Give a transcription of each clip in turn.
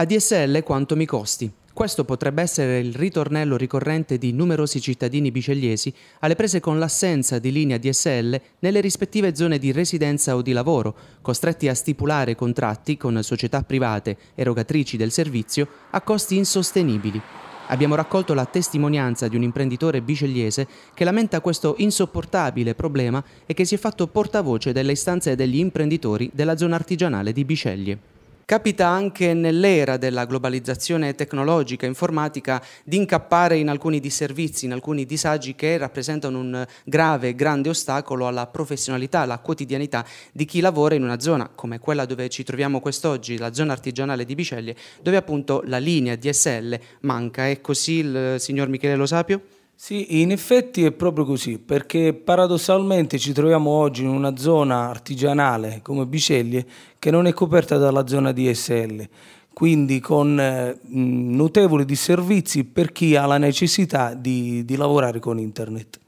ADSL quanto mi costi. Questo potrebbe essere il ritornello ricorrente di numerosi cittadini bicelliesi alle prese con l'assenza di linea DSL nelle rispettive zone di residenza o di lavoro, costretti a stipulare contratti con società private erogatrici del servizio a costi insostenibili. Abbiamo raccolto la testimonianza di un imprenditore bicelliese che lamenta questo insopportabile problema e che si è fatto portavoce delle istanze degli imprenditori della zona artigianale di Biceglie capita anche nell'era della globalizzazione tecnologica e informatica di incappare in alcuni disservizi, in alcuni disagi che rappresentano un grave, grande ostacolo alla professionalità, alla quotidianità di chi lavora in una zona come quella dove ci troviamo quest'oggi, la zona artigianale di Biceglie, dove appunto la linea DSL manca. È così il signor Michele Lo Sapio? Sì, in effetti è proprio così, perché paradossalmente ci troviamo oggi in una zona artigianale come Biceglie che non è coperta dalla zona DSL, quindi con eh, notevoli disservizi per chi ha la necessità di, di lavorare con internet.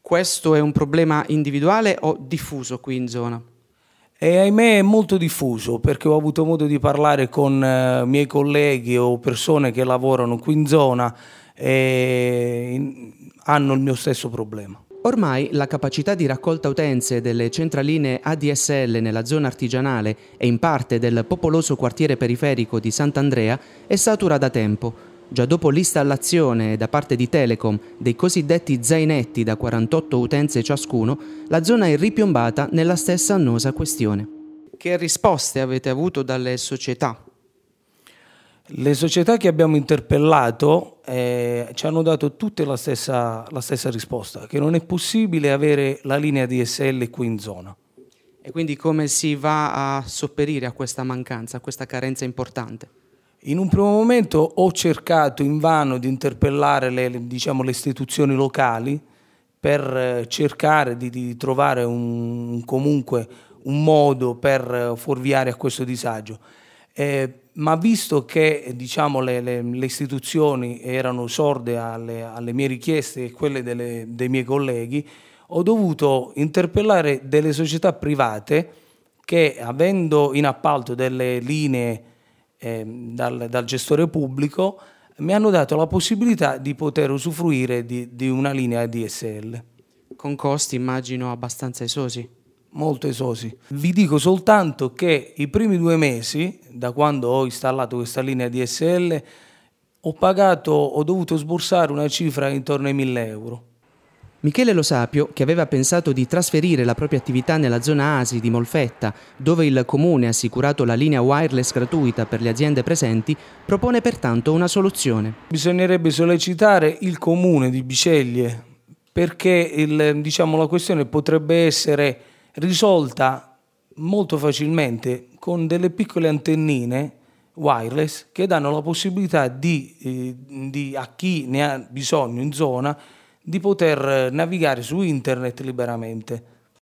Questo è un problema individuale o diffuso qui in zona? E ahimè è molto diffuso perché ho avuto modo di parlare con eh, miei colleghi o persone che lavorano qui in zona e hanno il mio stesso problema. Ormai la capacità di raccolta utenze delle centraline ADSL nella zona artigianale e in parte del popoloso quartiere periferico di Sant'Andrea è satura da tempo. Già dopo l'installazione da parte di Telecom dei cosiddetti zainetti da 48 utenze ciascuno, la zona è ripiombata nella stessa annosa questione. Che risposte avete avuto dalle società le società che abbiamo interpellato eh, ci hanno dato tutte la stessa, la stessa, risposta, che non è possibile avere la linea DSL qui in zona. E quindi come si va a sopperire a questa mancanza, a questa carenza importante? In un primo momento ho cercato invano di interpellare le, diciamo, le istituzioni locali per eh, cercare di, di trovare un, comunque un modo per eh, fuorviare a questo disagio eh, ma visto che diciamo, le, le, le, istituzioni erano sorde alle, alle mie richieste e quelle delle, dei miei colleghi, ho dovuto interpellare delle società private che avendo in appalto delle linee eh, dal, dal, gestore pubblico mi hanno dato la possibilità di poter usufruire di, di una linea DSL. Con costi immagino abbastanza esosi molto esosi. Vi dico soltanto che i primi due mesi, da quando ho installato questa linea DSL, ho pagato, ho dovuto sborsare una cifra intorno ai 1000 euro. Michele Lo Sapio, che aveva pensato di trasferire la propria attività nella zona ASI di Molfetta, dove il comune ha assicurato la linea wireless gratuita per le aziende presenti, propone pertanto una soluzione. Bisognerebbe sollecitare il comune di Biceglie perché il, diciamo, la questione potrebbe essere risolta molto facilmente con delle piccole antennine wireless che danno la possibilità di, eh, di, a chi ne ha bisogno in zona di poter eh, navigare su internet liberamente.